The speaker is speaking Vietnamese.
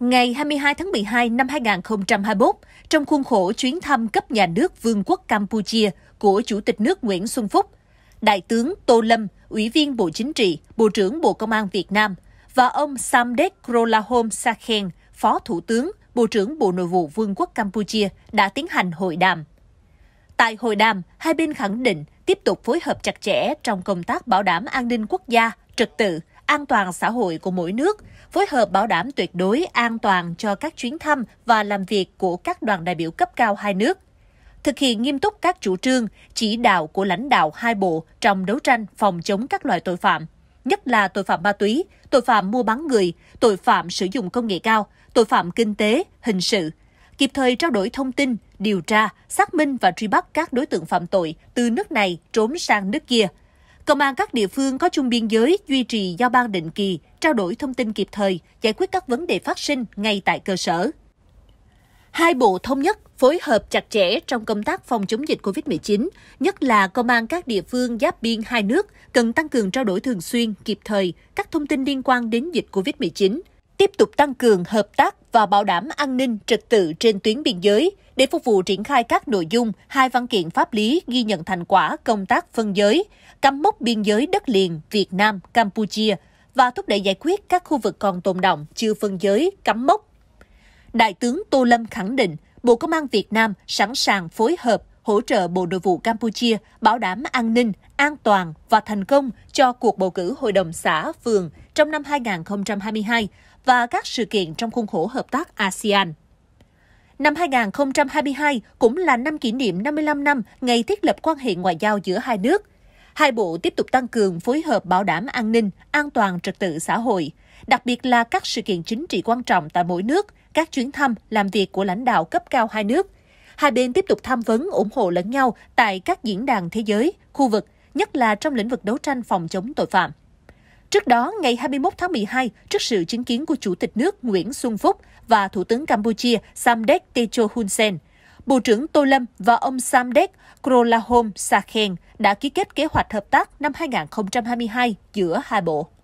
ngày 22 tháng 12 năm 2021 trong khuôn khổ chuyến thăm cấp nhà nước Vương quốc Campuchia của Chủ tịch nước Nguyễn Xuân Phúc. Đại tướng Tô Lâm, Ủy viên Bộ Chính trị, Bộ trưởng Bộ Công an Việt Nam và ông Samdek Krolahom Sakhen, Phó Thủ tướng, Bộ trưởng Bộ Nội vụ Vương quốc Campuchia đã tiến hành hội đàm. Tại hội đàm, hai bên khẳng định tiếp tục phối hợp chặt chẽ trong công tác bảo đảm an ninh quốc gia, trật tự, an toàn xã hội của mỗi nước, phối hợp bảo đảm tuyệt đối an toàn cho các chuyến thăm và làm việc của các đoàn đại biểu cấp cao hai nước thực hiện nghiêm túc các chủ trương, chỉ đạo của lãnh đạo hai bộ trong đấu tranh phòng chống các loại tội phạm, nhất là tội phạm ma túy, tội phạm mua bán người, tội phạm sử dụng công nghệ cao, tội phạm kinh tế, hình sự, kịp thời trao đổi thông tin, điều tra, xác minh và truy bắt các đối tượng phạm tội từ nước này trốn sang nước kia – Công an các địa phương có chung biên giới duy trì giao ban định kỳ, trao đổi thông tin kịp thời, giải quyết các vấn đề phát sinh ngay tại cơ sở. Hai bộ thống nhất phối hợp chặt chẽ trong công tác phòng chống dịch COVID-19, nhất là công an các địa phương giáp biên hai nước cần tăng cường trao đổi thường xuyên, kịp thời các thông tin liên quan đến dịch COVID-19, tiếp tục tăng cường hợp tác và bảo đảm an ninh trật tự trên tuyến biên giới để phục vụ triển khai các nội dung hai văn kiện pháp lý ghi nhận thành quả công tác phân giới, cắm mốc biên giới đất liền Việt Nam Campuchia và thúc đẩy giải quyết các khu vực còn tồn động chưa phân giới, cắm mốc. Đại tướng Tô Lâm khẳng định Bộ Công an Việt Nam sẵn sàng phối hợp hỗ trợ Bộ Nội vụ Campuchia bảo đảm an ninh, an toàn và thành công cho cuộc bầu cử Hội đồng xã, phường trong năm 2022 và các sự kiện trong khuôn khổ hợp tác ASEAN. Năm 2022 cũng là năm kỷ niệm 55 năm ngày thiết lập quan hệ ngoại giao giữa hai nước. Hai bộ tiếp tục tăng cường phối hợp bảo đảm an ninh, an toàn trật tự xã hội, đặc biệt là các sự kiện chính trị quan trọng tại mỗi nước, các chuyến thăm, làm việc của lãnh đạo cấp cao hai nước. Hai bên tiếp tục tham vấn ủng hộ lẫn nhau tại các diễn đàn thế giới, khu vực, nhất là trong lĩnh vực đấu tranh phòng chống tội phạm. Trước đó, ngày 21 tháng 12, trước sự chứng kiến của Chủ tịch nước Nguyễn Xuân Phúc và Thủ tướng Campuchia Samdech Techo Hun Sen, Bộ trưởng Tô Lâm và ông Samdech Krolahom Sakhen đã ký kết kế hoạch hợp tác năm 2022 giữa hai bộ.